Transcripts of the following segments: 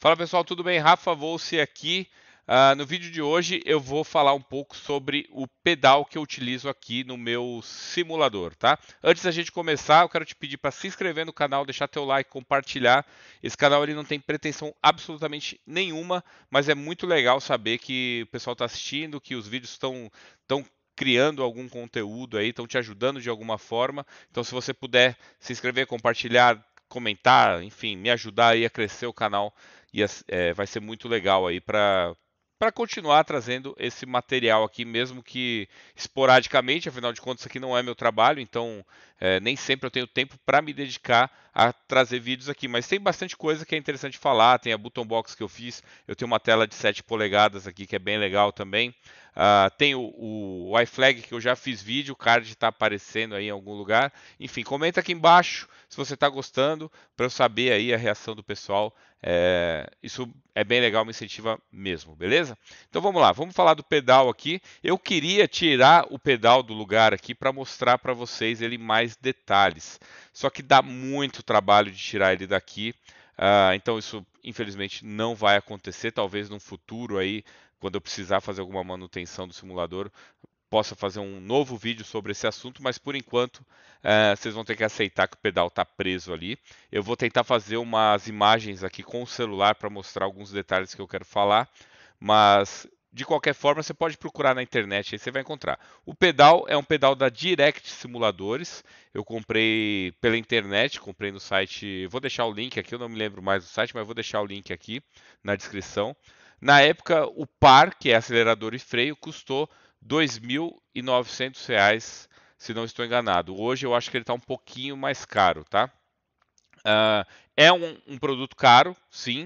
Fala pessoal, tudo bem? Rafa Volce aqui. Uh, no vídeo de hoje eu vou falar um pouco sobre o pedal que eu utilizo aqui no meu simulador, tá? Antes da gente começar, eu quero te pedir para se inscrever no canal, deixar teu like, compartilhar. Esse canal ele não tem pretensão absolutamente nenhuma, mas é muito legal saber que o pessoal está assistindo, que os vídeos estão tão criando algum conteúdo aí, estão te ajudando de alguma forma. Então se você puder se inscrever, compartilhar, comentar, enfim, me ajudar aí a crescer o canal e é, vai ser muito legal aí para para continuar trazendo esse material aqui, mesmo que esporadicamente, afinal de contas, isso aqui não é meu trabalho, então é, nem sempre eu tenho tempo para me dedicar a trazer vídeos aqui, mas tem bastante coisa que é interessante falar. Tem a button box que eu fiz, eu tenho uma tela de 7 polegadas aqui que é bem legal também. Uh, tem o, o iFlag que eu já fiz vídeo, o card está aparecendo aí em algum lugar. Enfim, comenta aqui embaixo se você está gostando, para eu saber aí a reação do pessoal. É, isso é bem legal, me incentiva mesmo, beleza? Então vamos lá, vamos falar do pedal aqui. Eu queria tirar o pedal do lugar aqui para mostrar para vocês ele mais mais detalhes. Só que dá muito trabalho de tirar ele daqui. Uh, então isso infelizmente não vai acontecer. Talvez no futuro aí, quando eu precisar fazer alguma manutenção do simulador, possa fazer um novo vídeo sobre esse assunto, mas por enquanto uh, vocês vão ter que aceitar que o pedal está preso ali. Eu vou tentar fazer umas imagens aqui com o celular para mostrar alguns detalhes que eu quero falar, mas de qualquer forma, você pode procurar na internet, aí você vai encontrar. O pedal é um pedal da Direct Simuladores. Eu comprei pela internet, comprei no site. Vou deixar o link aqui, eu não me lembro mais do site, mas vou deixar o link aqui na descrição. Na época, o par, que é acelerador e freio, custou R$ 2.900, se não estou enganado. Hoje eu acho que ele está um pouquinho mais caro, tá? Uh, é um, um, produto caro, sim,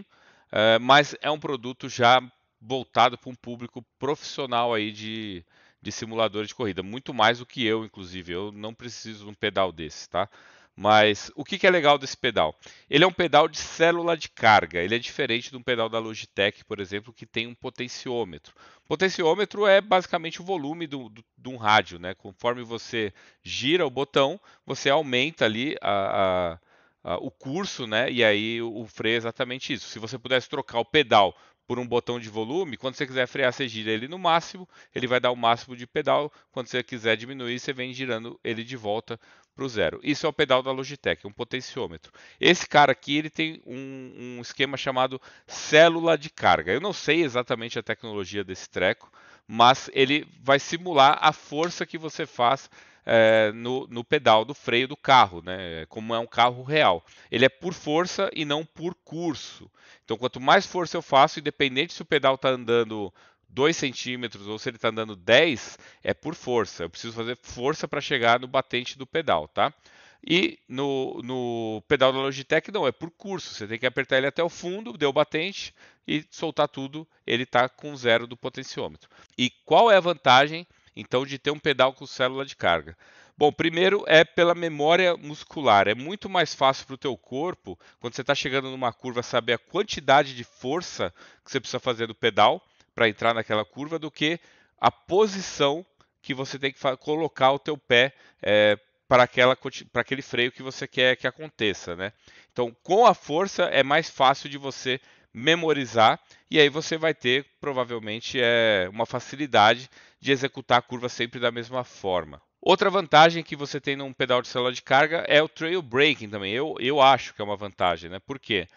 uh, mas é um produto já voltado para um público profissional aí de, de simulador de corrida, muito mais do que eu, inclusive. Eu não preciso de um pedal desse, tá? Mas o que, que, é legal desse pedal? Ele é um pedal de célula de carga. Ele é diferente de um pedal da Logitech, por exemplo, que tem um potenciômetro. potenciômetro é basicamente o volume do, do, de um rádio, né? Conforme você gira o botão, você aumenta ali a, a, a, o curso, né? E aí o, o freio é exatamente isso. Se você pudesse trocar o pedal por um botão de volume, quando você quiser frear, você gira ele no máximo, ele vai dar o máximo de pedal. Quando você quiser diminuir, você vem girando ele de volta para o zero. Isso é o pedal da Logitech, um potenciômetro. Esse cara aqui ele tem um, um esquema chamado célula de carga. Eu não sei exatamente a tecnologia desse treco, mas ele vai simular a força que você faz é, no, no, pedal do freio do carro, né? como é um carro real. Ele é por força e não por curso. Então, quanto mais força eu faço, independente se o pedal está andando 2 centímetros ou se ele está andando 10, é por força. Eu preciso fazer força para chegar no batente do pedal, tá? E no, no, pedal da Logitech não, é por curso. Você tem que apertar ele até o fundo, deu batente e soltar tudo, ele está com zero do potenciômetro. E qual é a vantagem então de ter um pedal com célula de carga? Bom, primeiro é pela memória muscular. É muito mais fácil para o teu corpo, quando você está chegando numa curva, saber a quantidade de força que você precisa fazer do pedal para entrar naquela curva do que a posição que você tem que colocar o teu pé é, eh, para, aquela, para aquele freio que você quer que aconteça, né? Então, com a força é mais fácil de você memorizar, e aí você vai ter provavelmente é, uma facilidade de executar a curva sempre da mesma forma. Outra vantagem que você tem num pedal de célula de carga é o trail braking também. Eu, eu acho que é uma vantagem, né? Por quê?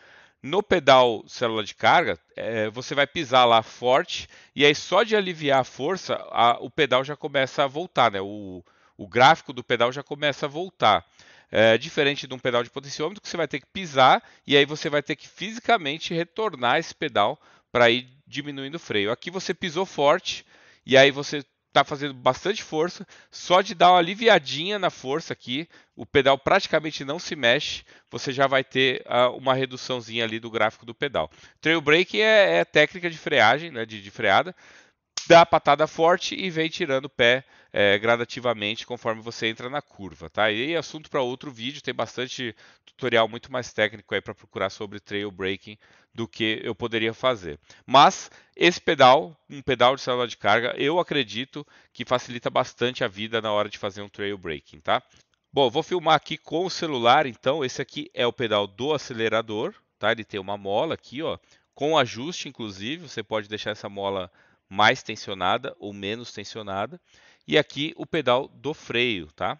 No pedal célula de carga, é, você vai pisar lá forte e aí só de aliviar a força, a, o pedal já começa a voltar, né? O, o gráfico do pedal já começa a voltar. É, diferente de um pedal de potenciômetro que você vai ter que pisar e aí você vai ter que fisicamente retornar esse pedal para ir diminuindo o freio. Aqui você pisou forte e aí você está fazendo bastante força, só de dar uma aliviadinha na força aqui, o pedal praticamente não se mexe, você já vai ter uh, uma reduçãozinha ali do gráfico do pedal. Trail brake é, é técnica de freagem, né, de, de freada, dá a patada forte e vem tirando o pé é, gradativamente conforme você entra na curva, tá? E assunto para outro vídeo, tem bastante tutorial muito mais técnico aí para procurar sobre trail braking do que eu poderia fazer. Mas esse pedal, um pedal de célula de carga, eu acredito que facilita bastante a vida na hora de fazer um trail braking, tá? Bom, vou filmar aqui com o celular, então esse aqui é o pedal do acelerador, tá? Ele tem uma mola aqui, ó, com ajuste inclusive, você pode deixar essa mola mais tensionada ou menos tensionada. E aqui o pedal do freio, tá?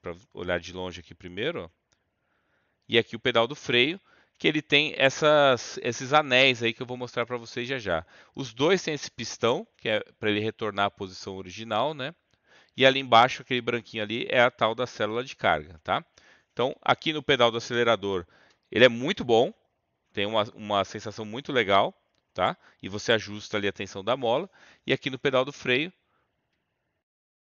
Para olhar de longe aqui primeiro. Ó. E aqui o pedal do freio, que ele tem essas, esses anéis aí que eu vou mostrar para vocês já já. Os dois têm esse pistão, que é para ele retornar à posição original, né? E ali embaixo, aquele branquinho ali, é a tal da célula de carga, tá? Então, aqui no pedal do acelerador, ele é muito bom, tem uma, uma sensação muito legal tá? E você ajusta ali a tensão da mola e aqui no pedal do freio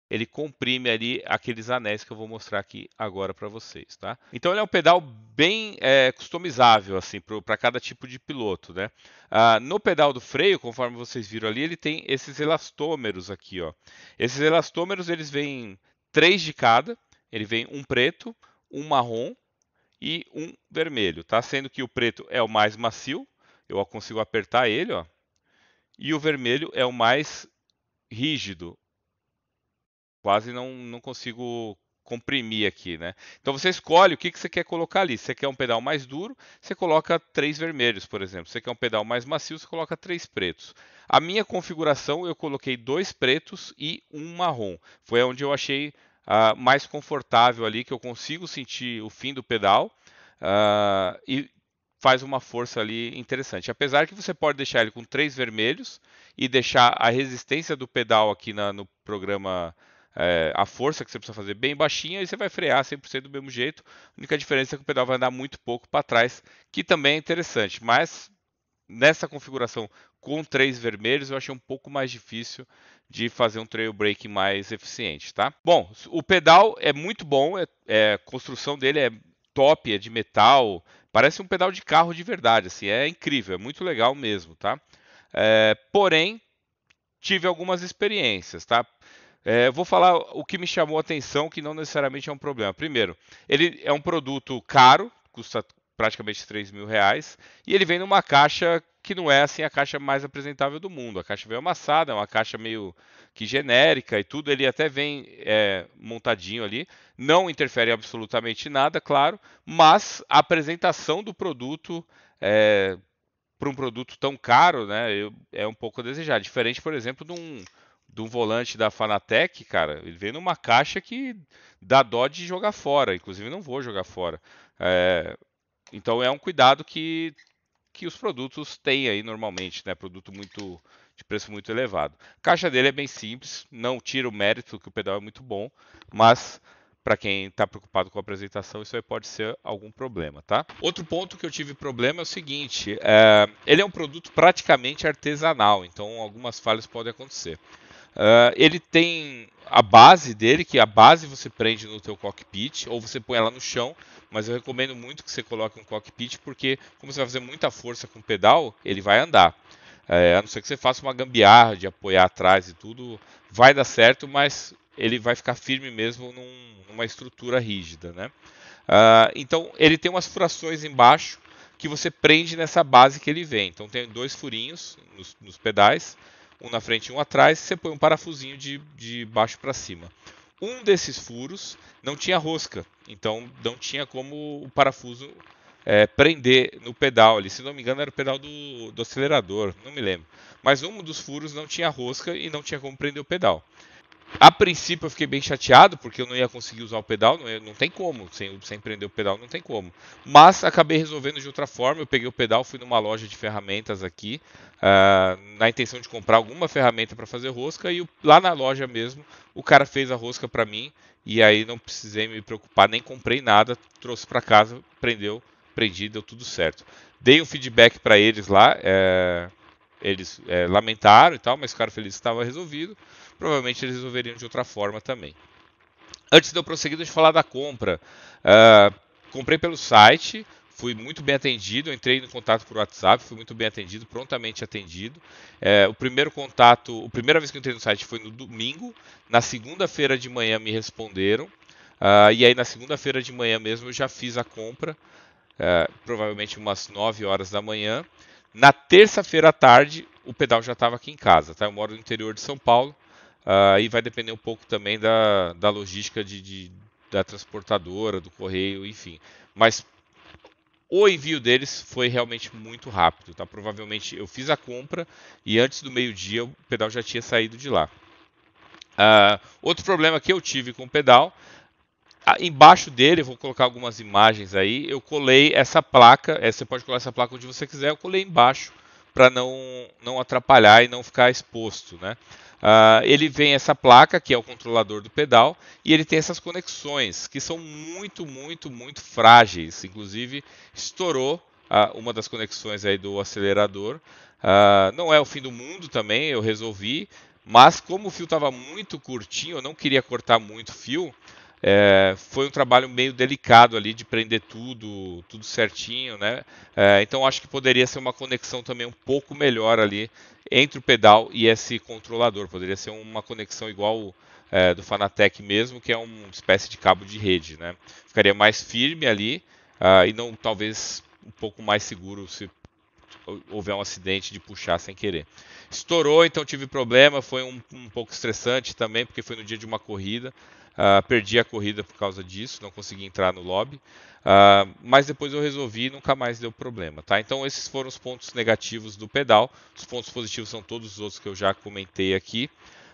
ele comprime ali aqueles anéis que eu vou mostrar aqui agora para vocês, tá? Então ele é um pedal bem é, customizável assim para cada tipo de piloto, né? Ah, no pedal do freio, conforme vocês viram ali, ele tem esses elastômeros aqui, ó. Esses elastômeros eles vêm três de cada, ele vem um preto, um marrom e um vermelho, tá? Sendo que o preto é o mais macio, eu consigo apertar ele, ó, e o vermelho é o mais rígido. Quase não, não consigo comprimir aqui, né? Então você escolhe o que, que você quer colocar ali. Se você quer um pedal mais duro, você coloca três vermelhos, por exemplo. Se você quer um pedal mais macio, você coloca três pretos. A minha configuração eu coloquei dois pretos e um marrom. Foi onde eu achei uh, mais confortável ali, que eu consigo sentir o fim do pedal. Uh, e faz uma força ali interessante. Apesar que você pode deixar ele com três vermelhos e deixar a resistência do pedal aqui na, no programa, é, a força que você precisa fazer bem baixinha e você vai frear 100% do mesmo jeito. A única diferença é que o pedal vai andar muito pouco para trás, que também é interessante. Mas nessa configuração com três vermelhos, eu achei um pouco mais difícil de fazer um trail break mais eficiente, tá? Bom, o pedal é muito bom, é, é a construção dele é top, é de metal, Parece um pedal de carro de verdade, assim, é incrível, é muito legal mesmo, tá? É, porém, tive algumas experiências, tá? É, vou falar o que me chamou a atenção, que não necessariamente é um problema. Primeiro, ele é um produto caro, custa praticamente 3 mil reais, e ele vem numa caixa que não é assim a caixa mais apresentável do mundo. A caixa veio amassada, é uma caixa meio que genérica e tudo. Ele até vem é, montadinho ali, não interfere absolutamente nada, claro, mas a apresentação do produto é, para um produto tão caro, né, eu, é um pouco a desejar. Diferente, por exemplo, de um de um volante da Fanatec, cara, ele vem numa caixa que dá dó de jogar fora. Inclusive, não vou jogar fora. É, então é um cuidado que que os produtos têm aí normalmente, né? Produto muito de preço muito elevado. A caixa dele é bem simples, não tira o mérito que o pedal é muito bom, mas para quem está preocupado com a apresentação, isso aí pode ser algum problema, tá? Outro ponto que eu tive problema é o seguinte: é, ele é um produto praticamente artesanal, então algumas falhas podem acontecer. Uh, ele tem a base dele, que é a base você prende no teu cockpit, ou você põe ela no chão, mas eu recomendo muito que você coloque um cockpit, porque como você vai fazer muita força com o pedal, ele vai andar. É, a não ser que você faça uma gambiarra de apoiar atrás e tudo, vai dar certo, mas ele vai ficar firme mesmo num, numa estrutura rígida, né? Uh, então ele tem umas furações embaixo que você prende nessa base que ele vem. Então tem dois furinhos nos, nos pedais um na frente e um atrás, você põe um parafusinho de, de baixo para cima. Um desses furos não tinha rosca, então não tinha como o parafuso é, prender no pedal ali. Se não me engano, era o pedal do, do acelerador, não me lembro. Mas um dos furos não tinha rosca e não tinha como prender o pedal. A princípio eu fiquei bem chateado, porque eu não ia conseguir usar o pedal, não, ia, não tem como, sem, sem prender o pedal não tem como. Mas acabei resolvendo de outra forma, eu peguei o pedal, fui numa loja de ferramentas aqui, uh, na intenção de comprar alguma ferramenta para fazer rosca, e o, lá na loja mesmo, o cara fez a rosca para mim, e aí não precisei me preocupar, nem comprei nada, trouxe para casa, prendeu, prendi, deu tudo certo. Dei um feedback para eles lá, é, eles é, lamentaram e tal, mas ficaram felizes que estava resolvido provavelmente eles resolveriam de outra forma também. Antes de eu prosseguir, deixa eu falar da compra. Uh, comprei pelo site, fui muito bem atendido, entrei em contato por WhatsApp, fui muito bem atendido, prontamente atendido. É, o primeiro contato, a primeira vez que eu entrei no site foi no domingo, na segunda-feira de manhã me responderam, uh, e aí na segunda-feira de manhã mesmo eu já fiz a compra, uh, provavelmente umas 9 horas da manhã. Na terça-feira à tarde, o pedal já estava aqui em casa, tá? Eu moro no interior de São Paulo, Aí ah, vai depender um pouco também da, da logística de, de, da transportadora, do correio, enfim. Mas o envio deles foi realmente muito rápido, tá? Provavelmente eu fiz a compra e antes do meio-dia o pedal já tinha saído de lá. Uh, outro problema que eu tive com o pedal, ah, embaixo dele, vou colocar algumas imagens aí, eu colei essa placa, eh, você pode colar essa placa onde você quiser, eu colei embaixo para não, não atrapalhar e não ficar exposto, né? Uh, ele vem essa placa, que é o controlador do pedal, e ele tem essas conexões, que são muito, muito, muito frágeis. Inclusive, estourou uh, uma das conexões aí do acelerador. Uh, não é o fim do mundo também, eu resolvi, mas como o fio estava muito curtinho, eu não queria cortar muito fio, é, foi um trabalho meio delicado ali de prender tudo, tudo certinho, né? É, então acho que poderia ser uma conexão também um pouco melhor ali entre o pedal e esse controlador. Poderia ser uma conexão igual é, do Fanatec mesmo, que é uma espécie de cabo de rede, né? Ficaria mais firme ali uh, e não talvez um pouco mais seguro se houver um acidente de puxar sem querer. Estourou, então tive problema, foi um, um pouco estressante também, porque foi no dia de uma corrida. Ah, perdi a corrida por causa disso, não consegui entrar no lobby. Uh, mas depois eu resolvi e nunca mais deu problema, tá? Então esses foram os pontos negativos do pedal. Os pontos positivos são todos os outros que eu já comentei aqui.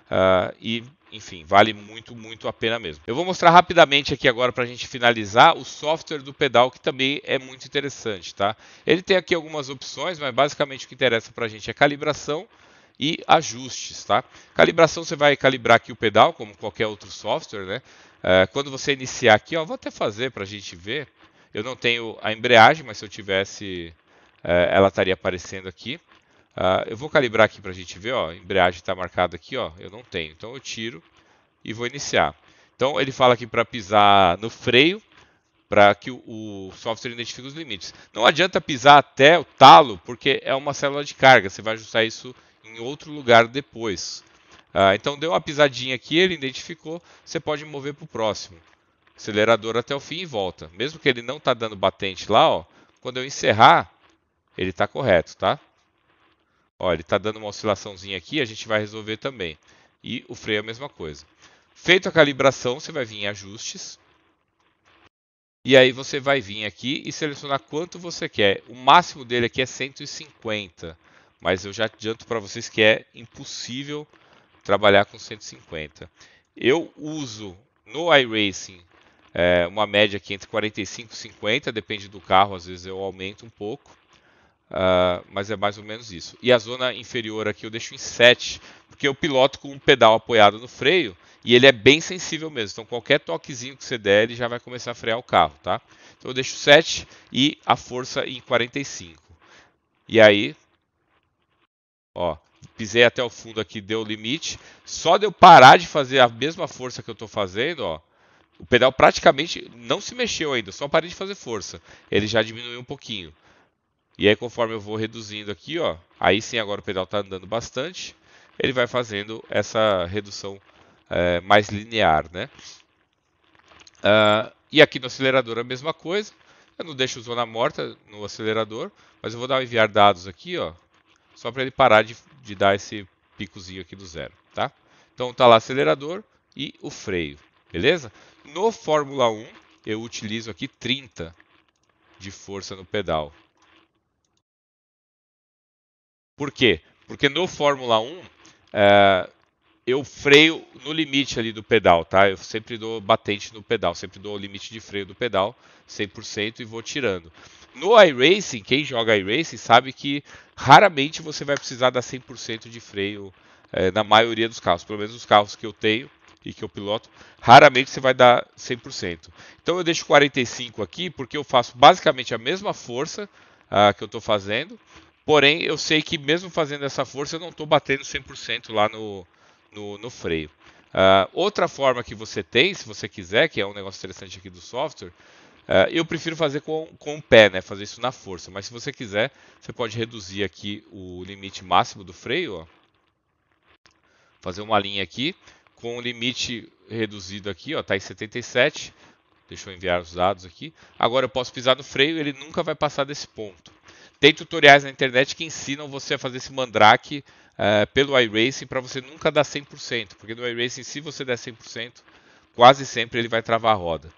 Uh, e, enfim, vale muito, muito a pena mesmo. Eu vou mostrar rapidamente aqui agora para a gente finalizar o software do pedal, que também é muito interessante, tá? Ele tem aqui algumas opções, mas basicamente o que interessa para a gente é calibração, e ajustes, tá? Calibração você vai calibrar aqui o pedal, como qualquer outro software, né? É, quando você iniciar aqui, ó, vou até fazer para a gente ver. Eu não tenho a embreagem, mas se eu tivesse, é, ela estaria aparecendo aqui. Uh, eu vou calibrar aqui para a gente ver, ó, a embreagem está marcada aqui, ó, eu não tenho. Então eu tiro e vou iniciar. Então ele fala aqui para pisar no freio, para que o, o, software identifique os limites. Não adianta pisar até o talo, porque é uma célula de carga. Você vai ajustar isso em outro lugar depois. Ah, então deu uma pisadinha aqui, ele identificou, você pode mover para o próximo. Acelerador até o fim e volta. Mesmo que ele não está dando batente lá, ó, quando eu encerrar, ele está correto, tá? Ó, ele está dando uma oscilaçãozinha aqui, a gente vai resolver também. E o freio é a mesma coisa. Feito a calibração, você vai vir em ajustes. E aí você vai vir aqui e selecionar quanto você quer. O máximo dele aqui é 150. 150. Mas eu já adianto para vocês que é impossível trabalhar com 150. Eu uso no iRacing é, uma média aqui entre 45 e 50, depende do carro, às vezes eu aumento um pouco. Uh, mas é mais ou menos isso. E a zona inferior aqui eu deixo em 7, porque eu piloto com um pedal apoiado no freio e ele é bem sensível mesmo. Então qualquer toquezinho que você der, ele já vai começar a frear o carro, tá? Então eu deixo 7 e a força em 45. E aí Ó, pisei até o fundo aqui, deu limite. Só de eu parar de fazer a mesma força que eu estou fazendo, ó, o pedal praticamente não se mexeu ainda, só parei de fazer força. Ele já diminuiu um pouquinho. E aí conforme eu vou reduzindo aqui, ó, aí sim agora o pedal está andando bastante, ele vai fazendo essa redução é, mais linear, né? Uh, e aqui no acelerador a mesma coisa. Eu não deixo zona morta no acelerador, mas eu vou dar enviar dados aqui, ó só para ele parar de, de dar esse picozinho aqui do zero, tá? Então tá lá acelerador e o freio, beleza? No Fórmula 1 eu utilizo aqui 30 de força no pedal. Por quê? Porque no Fórmula 1 é, eu freio no limite ali do pedal, tá? Eu sempre dou batente no pedal, sempre dou o limite de freio do pedal 100% e vou tirando. No iRacing, quem joga iRacing sabe que raramente você vai precisar dar 100% de freio é, na maioria dos carros, pelo menos os carros que eu tenho e que eu piloto, raramente você vai dar 100%. Então eu deixo 45 aqui porque eu faço basicamente a mesma força ah, que eu estou fazendo, porém eu sei que mesmo fazendo essa força eu não estou batendo 100% lá no, no, no freio. Ah, outra forma que você tem, se você quiser, que é um negócio interessante aqui do software, é, eu prefiro fazer com, com o pé, né? Fazer isso na força. Mas se você quiser, você pode reduzir aqui o limite máximo do freio, ó. Fazer uma linha aqui com o limite reduzido aqui, ó, tá em 77. Deixa eu enviar os dados aqui. Agora eu posso pisar no freio, ele nunca vai passar desse ponto. Tem tutoriais na internet que ensinam você a fazer esse mandrake uh, pelo iRacing para você nunca dar 100%, porque no iRacing se você der 100%, quase sempre ele vai travar a roda.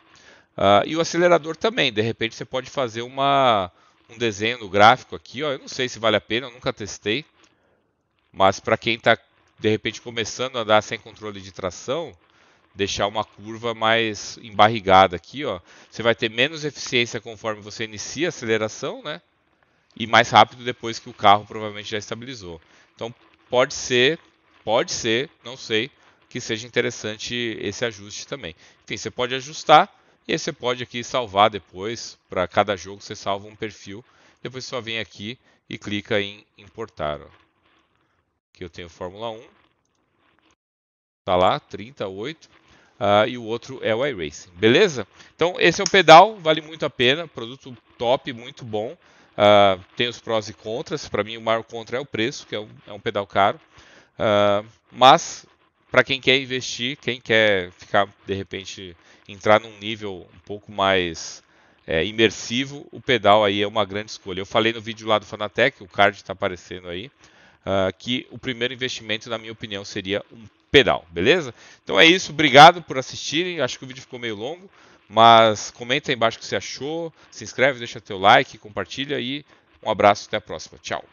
Uh, e o acelerador também, de repente você pode fazer uma, um desenho no gráfico aqui, ó. eu não sei se vale a pena, eu nunca testei, mas para quem está de repente começando a andar sem controle de tração, deixar uma curva mais embarrigada aqui, ó. Você vai ter menos eficiência conforme você inicia a aceleração, né? E mais rápido depois que o carro provavelmente já estabilizou. Então pode ser, pode ser, não sei, que seja interessante esse ajuste também. Enfim, você pode ajustar e aí você pode aqui salvar depois, para cada jogo você salva um perfil, depois só vem aqui e clica em importar. Ó. Aqui eu tenho Fórmula 1, está lá, 38, uh, ah, e o outro é o iRacing, beleza? Então esse é o pedal, vale muito a pena, produto top, muito bom, uh, tem os prós e contras, para mim o maior contra é o preço, que é um, é um pedal caro, uh, mas para quem quer investir, quem quer ficar de repente entrar num nível um pouco mais é, imersivo, o pedal aí é uma grande escolha. Eu falei no vídeo lá do Fanatec, o card está aparecendo aí, uh, que o primeiro investimento, na minha opinião, seria um pedal, beleza? Então é isso, obrigado por assistirem. Acho que o vídeo ficou meio longo, mas comenta aí embaixo o que você achou, se inscreve, deixa teu like, compartilha e um abraço, até a próxima. Tchau.